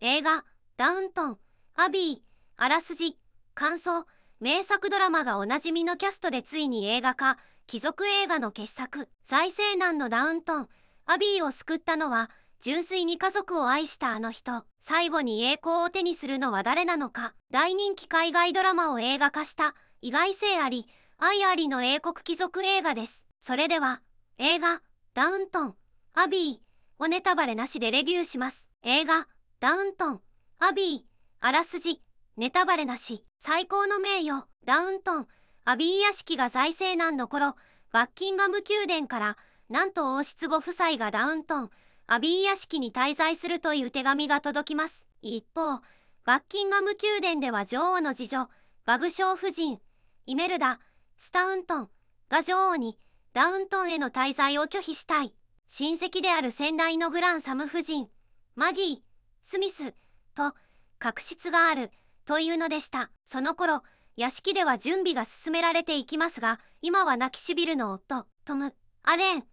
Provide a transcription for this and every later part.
映画、ダウントン、アビー、あらすじ、感想、名作ドラマがおなじみのキャストでついに映画化、貴族映画の傑作、財政難のダウントン、アビーを救ったのは、純粋に家族を愛したあの人、最後に栄光を手にするのは誰なのか、大人気海外ドラマを映画化した、意外性あり、愛ありの英国貴族映画です。それでは、映画、ダウントン、アビー、おネタバレなしでレビューします。映画、ダウントン、アビー、あらすじ、ネタバレなし、最高の名誉、ダウントン、アビー屋敷が財政難の頃、バッキンガム宮殿から、なんと王室ご夫妻がダウントン、アビー屋敷に滞在するという手紙が届きます。一方、バッキンガム宮殿では女王の次女、バグショー夫人、イメルダ、スタウントンが女王にダウントンへの滞在を拒否したい。親戚である先代のグランサム夫人、マギー、スミスと確執があるというのでしたその頃屋敷では準備が進められていきますが今は泣きしびるの夫トム・アレン・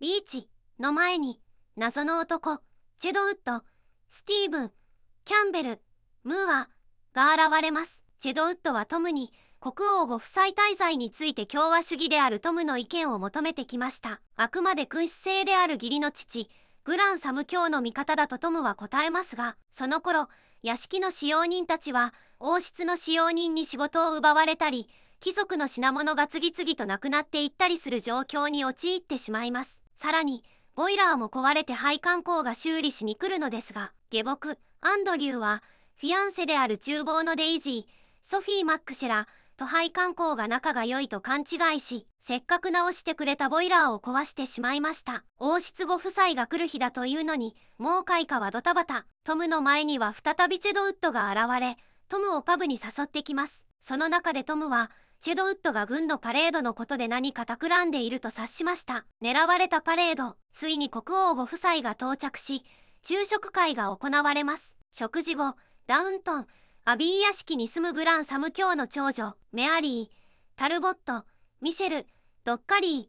リーチの前に謎の男チェドウッドスティーブン・キャンベル・ムーアが現れますチェドウッドはトムに国王ご夫妻滞在について共和主義であるトムの意見を求めてきましたあくまで君主制である義理の父グラン・サム卿の味方だとトムは答えますがその頃屋敷の使用人たちは王室の使用人に仕事を奪われたり貴族の品物が次々となくなっていったりする状況に陥ってしまいますさらにボイラーも壊れて配管工が修理しに来るのですが下僕アンドリューはフィアンセである厨房のデイジーソフィー・マックシェラ都廃観光が仲が良いと勘違いし、せっかく直してくれたボイラーを壊してしまいました。王室ご夫妻が来る日だというのに、もう開花はドタバタ。トムの前には再びチェドウッドが現れ、トムをパブに誘ってきます。その中でトムは、チェドウッドが軍のパレードのことで何か企んでいると察しました。狙われたパレード、ついに国王ご夫妻が到着し、昼食会が行われます。食事後、ダウントン、アビー屋敷に住むグラン・サム教の長女メアリータルボットミシェルドッカリー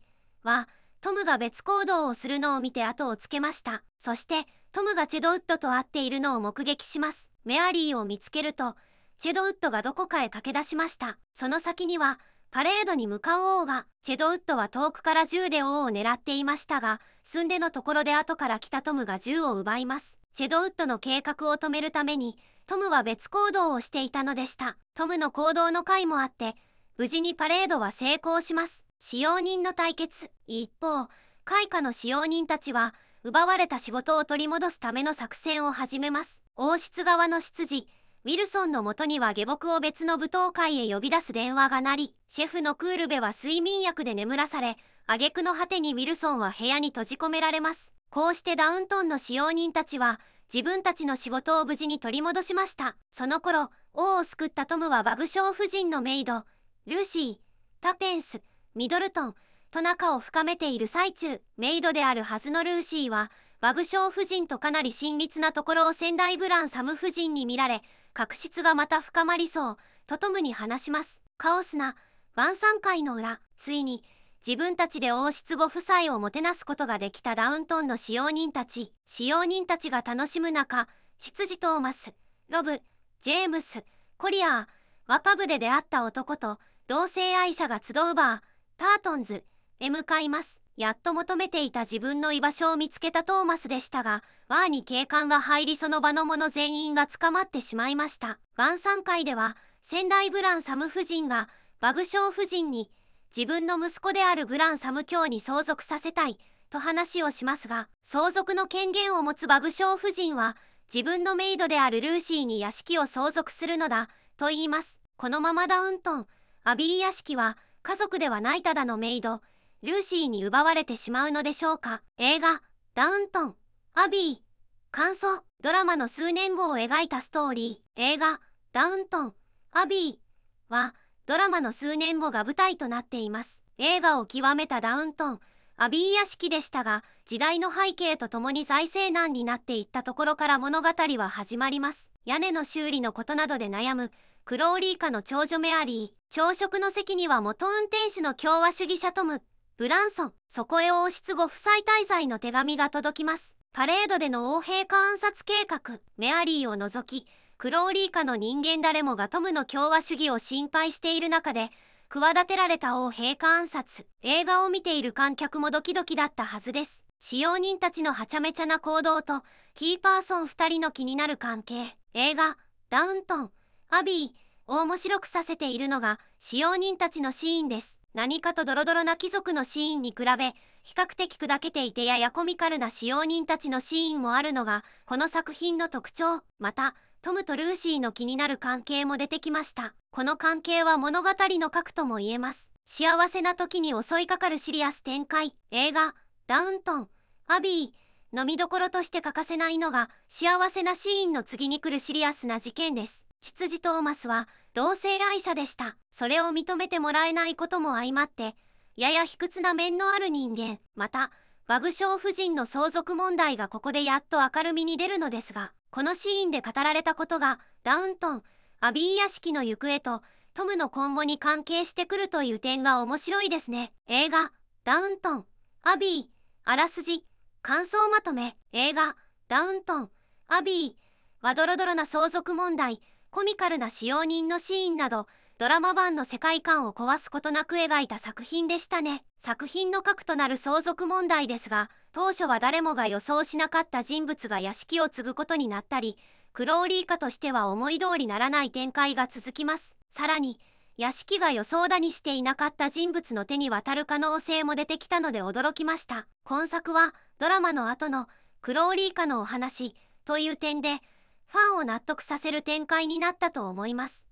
はトムが別行動をするのを見て後をつけましたそしてトムがチェドウッドと会っているのを目撃しますメアリーを見つけるとチェドウッドがどこかへ駆け出しましたその先にはパレードに向かう王がチェドウッドは遠くから銃で王を狙っていましたが寸んでのところで後から来たトムが銃を奪いますチェドウッドの計画を止めるためにトムは別行動をしていたのでしたトムの行動の回もあって無事にパレードは成功します使用人の対決一方開花の使用人たちは奪われた仕事を取り戻すための作戦を始めます王室側の執事ウィルソンのもとには下僕を別の舞踏会へ呼び出す電話が鳴りシェフのクールベは睡眠薬で眠らされ挙句の果てにウィルソンは部屋に閉じ込められますこうしてダウントンの使用人たちは自分たちの仕事を無事に取り戻しましたその頃王を救ったトムはバグショー夫人のメイドルーシータペンスミドルトンと仲を深めている最中メイドであるはずのルーシーはバグショウ夫人とかなり親密なところを仙台ブランサム夫人に見られ確執がまた深まりそうとトムに話しますカオスな晩餐会の裏ついに自分たちで王室ご夫妻をもてなすことができたダウントンの使用人たち、使用人たちが楽しむ中、執事トーマス、ロブ、ジェームス、コリアー、ワパブで出会った男と同性愛者が集うバー、タートンズへ向かいます。やっと求めていた自分の居場所を見つけたトーマスでしたが、ワーに警官が入りその場の者全員が捕まってしまいました。晩餐会では、仙台ブランサム夫人が、バグショー夫人に、自分の息子であるグラン・サム教に相続させたいと話をしますが相続の権限を持つバグー夫人は自分のメイドであるルーシーに屋敷を相続するのだと言いますこのままダウントンアビリ屋敷は家族ではないただのメイドルーシーに奪われてしまうのでしょうか映画「ダウントン」アビー感想ドラマの数年後を描いたストーリー映画「ダウントン」アビーは「ドラマの数年後が舞台となっています映画を極めたダウントンアビー屋敷でしたが時代の背景とともに財政難になっていったところから物語は始まります屋根の修理のことなどで悩むクローリー家の長女メアリー朝食の席には元運転手の共和主義者トムブランソンそこへ王室後夫妻滞在の手紙が届きますパレードでの王兵観察計画メアリーを除きクローリー下の人間誰もがトムの共和主義を心配している中で企てられた王陛下暗殺映画を見ている観客もドキドキだったはずです使用人たちのはちゃめちゃな行動とキーパーソン2人の気になる関係映画「ダウントン」「アビー」を面白くさせているのが使用人たちのシーンです何かとドロドロな貴族のシーンに比べ比較的砕けていてややコミカルな使用人たちのシーンもあるのがこの作品の特徴またトムとルーシーの気になる関係も出てきましたこの関係は物語の核とも言えます幸せな時に襲いかかるシリアス展開映画「ダウントン」「アビー」飲みどころとして欠かせないのが幸せなシーンの次に来るシリアスな事件です執事トーマスは同性愛者でしたそれを認めてもらえないことも相まってやや卑屈な面のある人間またバグ商夫人の相続問題がここでやっと明るみに出るのですがこのシーンで語られたことがダウントンアビー屋敷の行方とトムの今後に関係してくるという点が面白いですね映画ダウントンアビーあらすじ感想まとめ映画ダウントンアビーはドロドロな相続問題コミカルな使用人のシーンなどドラマ版の世界観を壊すことなく描いた作品でしたね作品の核となる相続問題ですが当初は誰もが予想しなかった人物が屋敷を継ぐことになったりクローリー家としては思い通りならない展開が続きますさらに屋敷が予想だにしていなかった人物の手に渡る可能性も出てきたので驚きました今作はドラマの後のクローリー家のお話という点でファンを納得させる展開になったと思います